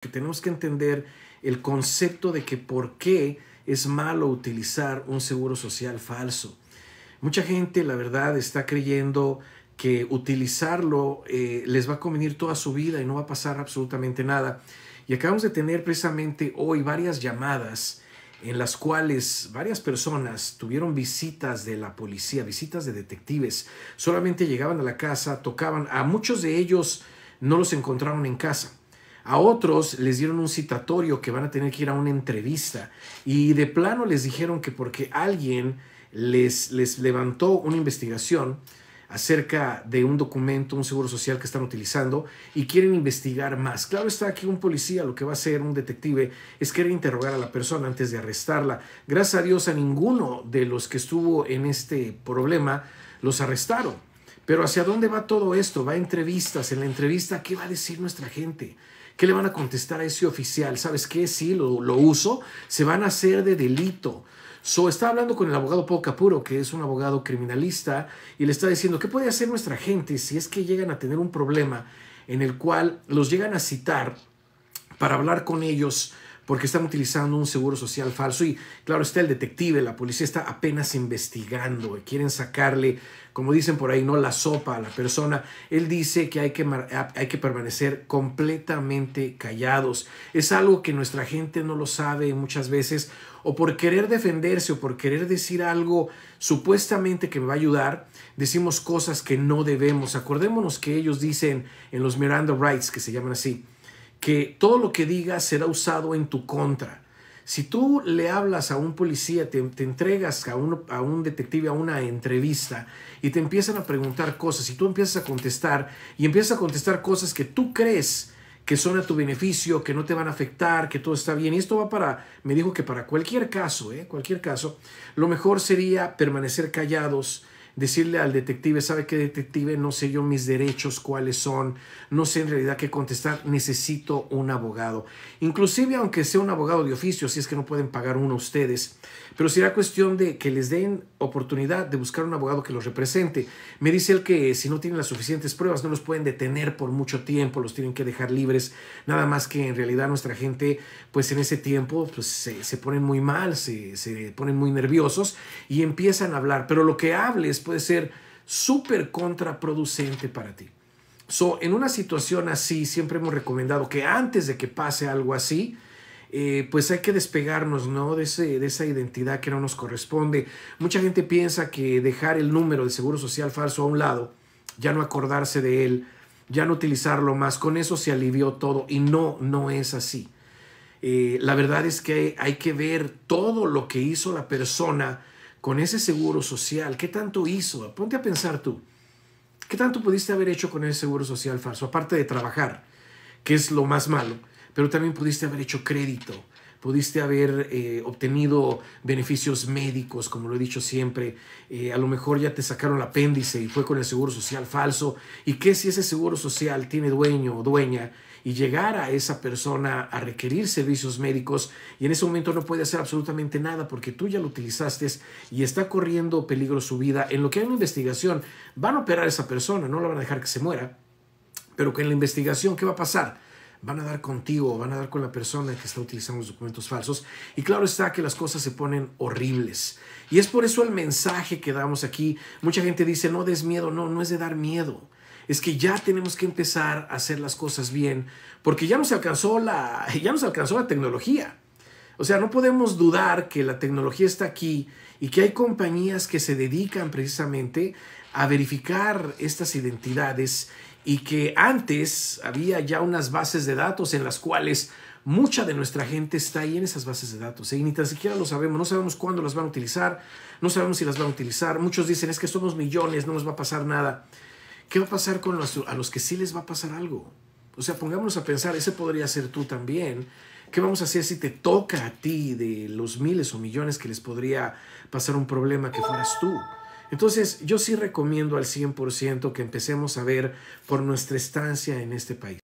que tenemos que entender el concepto de que por qué es malo utilizar un seguro social falso. Mucha gente, la verdad, está creyendo que utilizarlo eh, les va a convenir toda su vida y no va a pasar absolutamente nada. Y acabamos de tener precisamente hoy varias llamadas en las cuales varias personas tuvieron visitas de la policía, visitas de detectives. Solamente llegaban a la casa, tocaban, a muchos de ellos no los encontraron en casa a otros les dieron un citatorio que van a tener que ir a una entrevista y de plano les dijeron que porque alguien les, les levantó una investigación acerca de un documento, un seguro social que están utilizando y quieren investigar más. Claro está aquí un policía lo que va a hacer, un detective, es querer interrogar a la persona antes de arrestarla. Gracias a Dios a ninguno de los que estuvo en este problema los arrestaron. Pero ¿hacia dónde va todo esto? Va a entrevistas. En la entrevista, ¿qué va a decir nuestra gente? ¿Qué le van a contestar a ese oficial? ¿Sabes qué? Sí, lo, uso. Se van a hacer de delito. So está hablando con el abogado Paul Capuro, que es un abogado criminalista, y le está diciendo, ¿qué puede hacer nuestra gente si es que llegan a tener un problema en el cual los llegan a citar para hablar con ellos porque están utilizando un seguro social falso y claro está el detective, la policía está apenas investigando, y quieren sacarle, como dicen por ahí, no la sopa a la persona. Él dice que hay que, hay que permanecer completamente callados. Es algo que nuestra gente no lo sabe muchas veces o por querer defenderse o por querer decir algo supuestamente que me va a ayudar, decimos cosas que no debemos. Acordémonos que ellos dicen en los Miranda Rights, que se llaman así, que todo lo que digas será usado en tu contra. Si tú le hablas a un policía, te, entregas a un, a un detective a una entrevista y te empiezan a preguntar cosas y tú empiezas a contestar y empiezas a contestar cosas que tú crees que son a tu beneficio, que no te van a afectar, que todo está bien. Y esto va para, me dijo que para cualquier caso, ¿eh? cualquier caso, lo mejor sería permanecer callados decirle al detective, ¿sabe qué detective? No sé yo mis derechos, cuáles son, no sé en realidad qué contestar, necesito un abogado. Inclusive aunque sea un abogado de oficio, si es que no pueden pagar uno ustedes, pero será cuestión de que les den oportunidad de buscar un abogado que los represente. Me dice él que eh, si no tienen las suficientes pruebas, no los pueden detener por mucho tiempo, los tienen que dejar libres, nada más que en realidad nuestra gente, pues en ese tiempo, pues se, ponen muy mal, se, se ponen muy nerviosos y empiezan a hablar, pero lo que hables puede ser súper contraproducente para ti. So, en una situación así, siempre hemos recomendado que antes de que pase algo así, eh, pues hay que despegarnos ¿no? de, de esa identidad que no nos corresponde. Mucha gente piensa que dejar el número de seguro social falso a un lado, ya no acordarse de él, ya no utilizarlo más, con eso se alivió todo y no, no es así. Eh, la verdad es que hay que ver todo lo que hizo la persona con ese seguro social, ¿qué tanto hizo? Ponte a pensar tú, ¿qué tanto pudiste haber hecho con el seguro social falso? Aparte de trabajar, que es lo más malo, pero también pudiste haber hecho crédito, pudiste haber eh, obtenido beneficios médicos, como lo he dicho siempre, eh, a lo mejor ya te sacaron el apéndice y fue con el seguro social falso, y qué si ese seguro social tiene dueño o dueña y llegar a esa persona a requerir servicios médicos y en ese momento no puede hacer absolutamente nada porque tú ya lo utilizaste y está corriendo peligro su vida. En lo que hay una investigación, van a operar a esa persona, no la van a dejar que se muera, pero que en la investigación, ¿qué va a pasar? van a dar contigo, van a dar con la persona que está utilizando los documentos falsos. Y claro está que las cosas se ponen horribles. Y es por eso el mensaje que damos aquí. Mucha gente dice, no des miedo, no, no es de dar miedo. Es que ya tenemos que empezar a hacer las cosas bien, porque ya nos alcanzó la, ya nos alcanzó la tecnología. O sea, no podemos dudar que la tecnología está aquí y que hay compañías que se dedican precisamente a verificar estas identidades y que antes había ya unas bases de datos en las cuales mucha de nuestra gente está ahí en esas bases de datos ¿eh? y ni tan siquiera lo sabemos, no sabemos cuándo las van a utilizar, no sabemos si las van a utilizar, muchos dicen es que somos millones, no nos va a pasar nada. ¿Qué va a pasar con a los que sí les va a pasar algo? O sea, pongámonos a pensar, ese podría ser tú también. ¿Qué vamos a hacer si te toca a ti de los miles o millones que les podría pasar un problema que fueras tú? Entonces yo sí recomiendo al 100% que empecemos a ver por nuestra estancia en este país.